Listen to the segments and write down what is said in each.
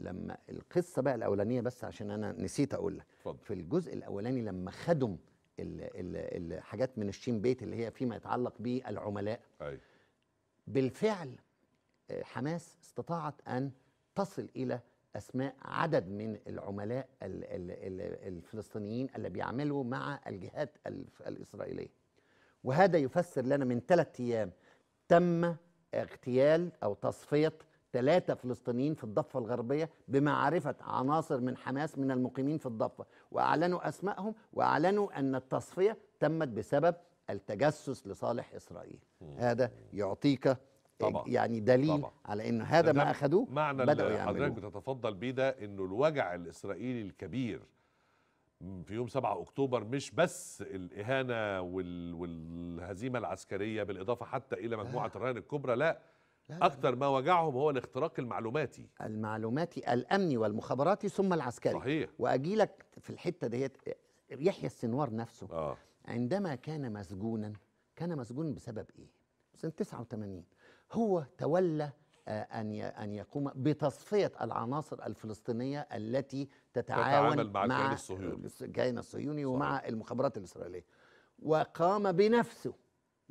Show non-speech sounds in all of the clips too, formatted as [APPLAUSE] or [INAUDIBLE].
لما القصه بقى الاولانيه بس عشان انا نسيت اقول لك في الجزء الاولاني لما خدم الحاجات من الشين بيت اللي هي فيما يتعلق بالعملاء أي. بالفعل آه، حماس استطاعت ان تصل الى اسماء عدد من العملاء الفلسطينيين اللي بيعملوا مع الجهات الاسرائيليه وهذا يفسر لنا من ثلاثة ايام تم اغتيال او تصفيه ثلاثة فلسطينيين في الضفة الغربية بمعرفة عناصر من حماس من المقيمين في الضفة وأعلنوا أسمائهم وأعلنوا أن التصفية تمت بسبب التجسس لصالح إسرائيل مم. هذا يعطيك طبعا. يعني دليل طبعا. على انه هذا ما اخذوه معنى اللي حضرتك بتتفضل بيه ده انه الوجع الاسرائيلي الكبير في يوم 7 اكتوبر مش بس الاهانه والهزيمه العسكريه بالاضافه حتى الى مجموعه آه. الرهان الكبرى لا أكثر ما وجعهم هو الاختراق المعلوماتي المعلوماتي الامني والمخابراتي ثم العسكري صحيح واجيلك في الحته ديت يحيى السنوار نفسه آه. عندما كان مسجونا كان مسجون بسبب ايه سنه 89 هو تولى آه، أن أن يقوم بتصفية العناصر الفلسطينية التي تتعاون مع, مع الكيان الصهيوني, الصهيوني ومع المخابرات الإسرائيلية وقام بنفسه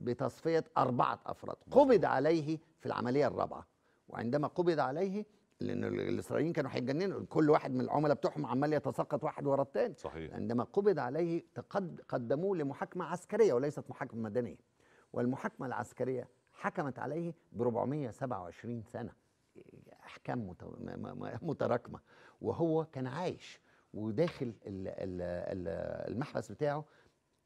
بتصفية أربعة أفراد قبض عليه في العملية الرابعة وعندما قبض عليه لأن الإسرائيليين كانوا هيتجننوا كل واحد من العملاء بتوعهم عمال يتساقط واحد ورا الثاني صحيح عندما قبض عليه تقد قدموه لمحاكمة عسكرية وليست محاكمة مدنية والمحاكمة العسكرية حكمت عليه ب 427 سنة أحكام متراكمة وهو كان عايش وداخل المحبس بتاعه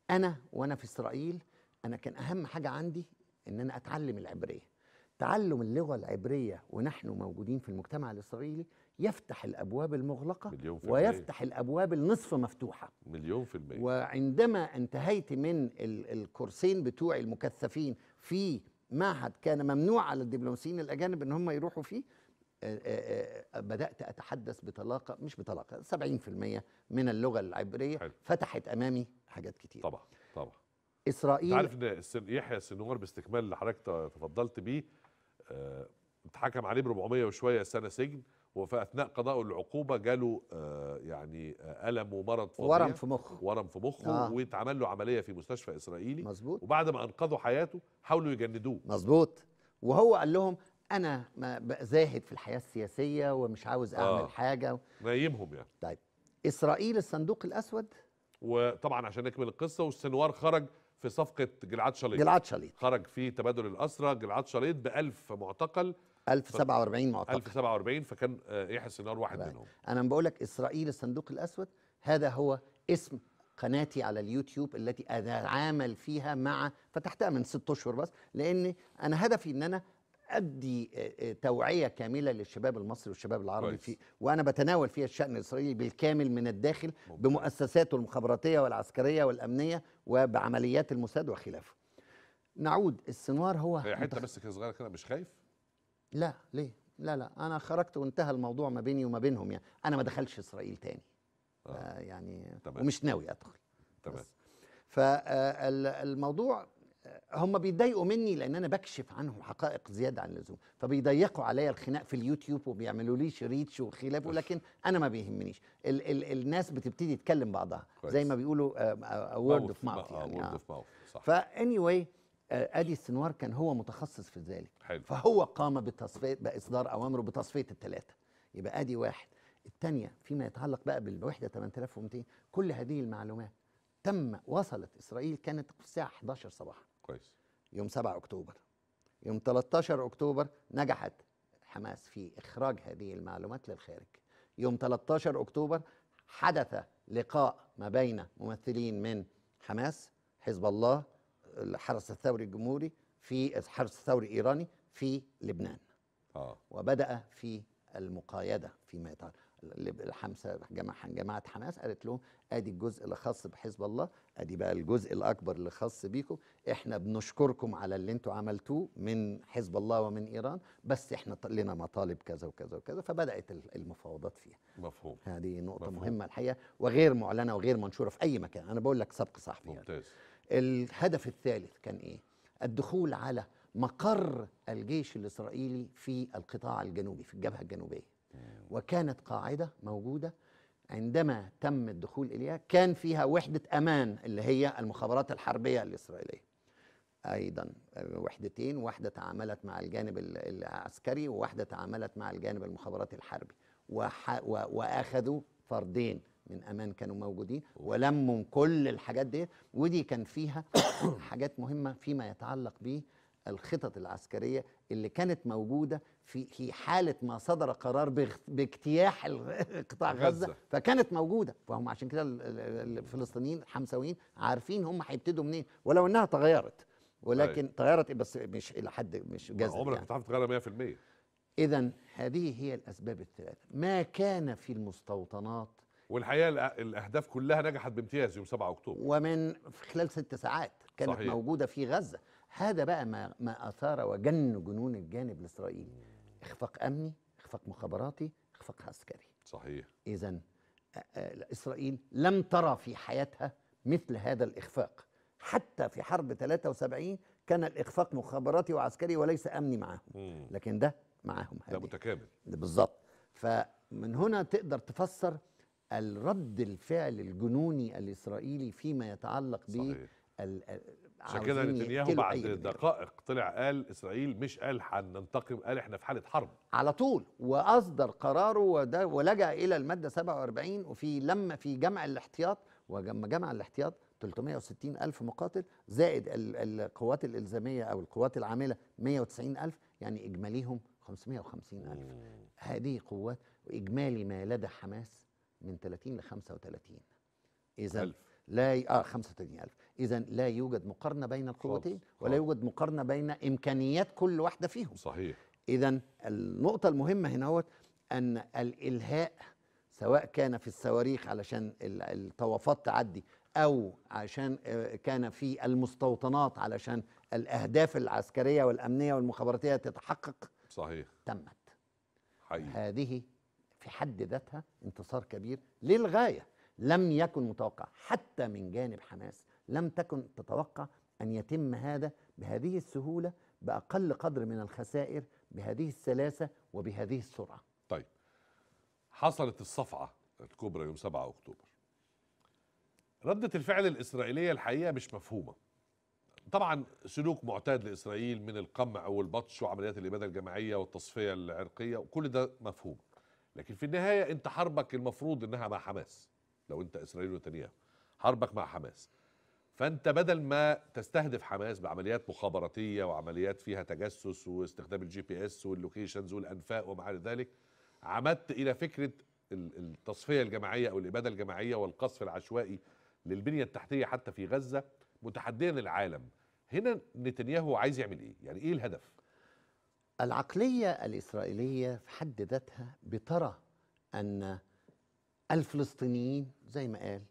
أنا وأنا في إسرائيل انا كان اهم حاجه عندي ان انا اتعلم العبريه تعلم اللغه العبريه ونحن موجودين في المجتمع الاسرائيلي يفتح الابواب المغلقه مليون في ويفتح المية. الابواب النصف مفتوحه مليون في المية وعندما انتهيت من الكورسين بتوعي المكثفين في معهد كان ممنوع على الدبلوماسيين الاجانب ان هم يروحوا فيه آه، آه، آه، بدات اتحدث بطلاقه مش بطلاقه 70% من اللغه العبريه حل. فتحت امامي حاجات كتير طبعا طبعا اسرائيل عارف ان يحيى السنوار باستكمال اللي حضرتك تفضلت بيه آه، اتحكم عليه ب 400 وشويه سنه سجن وفي اثناء قضاء العقوبه جاله آه، يعني آه، الم ومرض فظيع ورم في مخه ورم في مخه آه. واتعمل له عمليه في مستشفى اسرائيلي مظبوط وبعد ما انقذوا حياته حاولوا يجندوه مظبوط وهو قال لهم انا زاهد في الحياه السياسيه ومش عاوز اعمل آه. حاجه نايمهم يعني طيب اسرائيل الصندوق الاسود وطبعا عشان نكمل القصه والسنوار خرج في صفقه جلعاد شليط جلعاد شليط خرج في تبادل الاسرى جلعاد شليط ب 1000 معتقل 1047 معتقل 1047 فكان يحيى آه، السنار إيه، واحد بقى. منهم انا بقول لك اسرائيل الصندوق الاسود هذا هو اسم قناتي على اليوتيوب التي اتعامل فيها مع فتحتها من ست اشهر بس لان انا هدفي ان انا ادي آه، آه، توعيه كامله للشباب المصري والشباب العربي في وانا بتناول فيها الشان الاسرائيلي بالكامل من الداخل بمؤسساته المخابراتيه والعسكريه والامنيه وبعمليات الموساد وخلافه نعود السنوار هو هي حته بس كده صغيره كده مش خايف لا ليه لا لا انا خرجت وانتهى الموضوع ما بيني وما بينهم يعني انا ما دخلش اسرائيل تاني آه. آه، يعني طبعًا. ومش ناوي ادخل تمام فالموضوع هم بيتضايقوا مني لان انا بكشف عنهم حقائق زياده عن اللزوم فبيضيقوا عليا الخناق في اليوتيوب وبيعملوا ليش ريتش وخلافه لكن انا ما بيهمنيش ال ال الناس بتبتدي تتكلم بعضها كويس. زي ما بيقولوا وورد اوف ماوث يعني وورد اوف ماوث صح فاني آه، واي ادي السنوار كان هو متخصص في ذلك حلو. فهو قام بتصفيه باصدار اوامره بتصفيه الثلاثه يبقى ادي واحد الثانيه فيما يتعلق بقى بالوحده 8200 كل هذه المعلومات تم وصلت اسرائيل كانت في الساعه 11 صباحا كويس يوم 7 اكتوبر يوم 13 اكتوبر نجحت حماس في اخراج هذه المعلومات للخارج يوم 13 اكتوبر حدث لقاء ما بين ممثلين من حماس حزب الله الحرس الثوري الجمهوري في الحرس الثوري الايراني في لبنان آه. وبدا في المقايده فيما يتعلق الحمسه جماعه حماس قالت لهم ادي الجزء اللي خاص بحزب الله ادي بقى الجزء الاكبر اللي خاص بيكم احنا بنشكركم على اللي انتم عملتوه من حزب الله ومن ايران بس احنا لنا مطالب كذا وكذا وكذا فبدات المفاوضات فيها مفهوم هذه نقطه مفهوم. مهمه الحقيقه وغير معلنه وغير منشوره في اي مكان انا بقول لك سبق صحفي ممتاز يعني. الهدف الثالث كان ايه الدخول على مقر الجيش الاسرائيلي في القطاع الجنوبي في الجبهه الجنوبيه وكانت قاعدة موجودة عندما تم الدخول إليها كان فيها وحدة أمان اللي هي المخابرات الحربية الإسرائيلية ايضا وحدتين واحده تعاملت مع الجانب العسكري وواحده تعاملت مع الجانب المخابراتي الحربي وح... و... واخذوا فردين من امان كانوا موجودين ولموا كل الحاجات دي ودي كان فيها [COUGHS] حاجات مهمه فيما يتعلق بالخطط العسكريه اللي كانت موجوده في في حاله ما صدر قرار باجتياح قطاع غزه فكانت موجوده فهم عشان كده الفلسطينيين الحمساويين عارفين هم هيبتدوا منين ولو انها تغيرت ولكن أي. أيوة. تغيرت بس مش الى حد مش جزء عمرك يعني. هتعرف تغيرها 100% اذا هذه هي الاسباب الثلاثه ما كان في المستوطنات والحقيقه الاهداف كلها نجحت بامتياز يوم 7 اكتوبر ومن في خلال ست ساعات كانت صحيح. موجوده في غزه هذا بقى ما, ما أثار وجن جنون الجانب الإسرائيلي إخفاق أمني إخفاق مخابراتي إخفاق عسكري صحيح إذا إسرائيل لم ترى في حياتها مثل هذا الإخفاق حتى في حرب 73 كان الإخفاق مخابراتي وعسكري وليس أمني معهم مم. لكن ده معاهم ده متكامل بالظبط فمن هنا تقدر تفسر الرد الفعل الجنوني الإسرائيلي فيما يتعلق ب عشان كده نتنياهو بعد دقائق طلع قال اسرائيل مش قال هننتقم قال احنا في حاله حرب على طول واصدر قراره وده ولجا الى الماده 47 وفي لما في جمع الاحتياط ولما جمع الاحتياط 360 ألف مقاتل زائد القوات الإلزامية أو القوات العاملة 190 ألف يعني إجماليهم 550 ألف هذه قوات إجمالي ما لدى حماس من 30 ل 35 إذا لا ي... آه 35 ألف إذا لا يوجد مقارنة بين القوتين ولا يوجد مقارنة بين إمكانيات كل واحدة فيهم صحيح إذا النقطة المهمة هنا هو أن الإلهاء سواء كان في الصواريخ علشان الطوافات تعدي أو عشان آه، كان في المستوطنات علشان الأهداف العسكرية والأمنية والمخابراتية تتحقق صحيح تمت حقيقي. هذه في حد ذاتها انتصار كبير للغاية لم يكن متوقع حتى من جانب حماس لم تكن تتوقع أن يتم هذا بهذه السهولة بأقل قدر من الخسائر بهذه السلاسة وبهذه السرعة طيب حصلت الصفعة الكبرى يوم 7 أكتوبر ردة الفعل الإسرائيلية الحقيقة مش مفهومة طبعا سلوك معتاد لإسرائيل من القمع والبطش وعمليات الإبادة الجماعية والتصفية العرقية وكل ده مفهوم لكن في النهاية أنت حربك المفروض أنها مع حماس لو أنت إسرائيل ونتنياهو حربك مع حماس فانت بدل ما تستهدف حماس بعمليات مخابراتيه وعمليات فيها تجسس واستخدام الجي بي اس واللوكيشنز والانفاق وما الى ذلك عمدت الى فكره التصفيه الجماعيه او الاباده الجماعيه والقصف العشوائي للبنيه التحتيه حتى في غزه متحديا العالم هنا نتنياهو عايز يعمل ايه يعني ايه الهدف العقليه الاسرائيليه في حد ذاتها بترى ان الفلسطينيين زي ما قال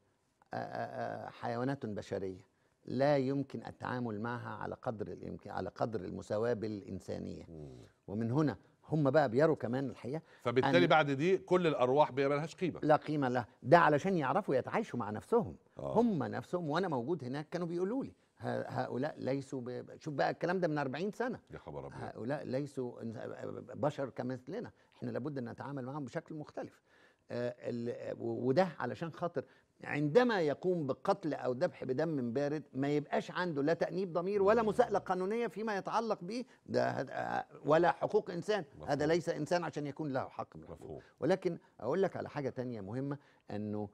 حيوانات بشريه لا يمكن التعامل معها على قدر الامكان على قدر المساواه بالانسانيه مم. ومن هنا هم بقى بيروا كمان الحقيقه فبالتالي بعد دي كل الارواح بيبقى قيمه لا قيمه لها ده علشان يعرفوا يتعايشوا مع نفسهم آه. هم نفسهم وانا موجود هناك كانوا بيقولوا لي هؤلاء ليسوا شوف بقى الكلام ده من 40 سنه يا خبر أبيض. هؤلاء ليسوا بشر كمثلنا احنا لابد ان نتعامل معهم بشكل مختلف آه، وده علشان خاطر عندما يقوم بقتل او ذبح بدم بارد ما يبقاش عنده لا تانيب ضمير ولا مساءله قانونيه فيما يتعلق به ده ولا حقوق انسان مفهوم. هذا ليس انسان عشان يكون له حق من مفهوم. ولكن اقول لك على حاجه تانية مهمه انه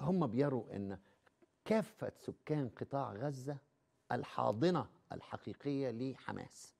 هم بيروا ان كافه سكان قطاع غزه الحاضنه الحقيقيه لحماس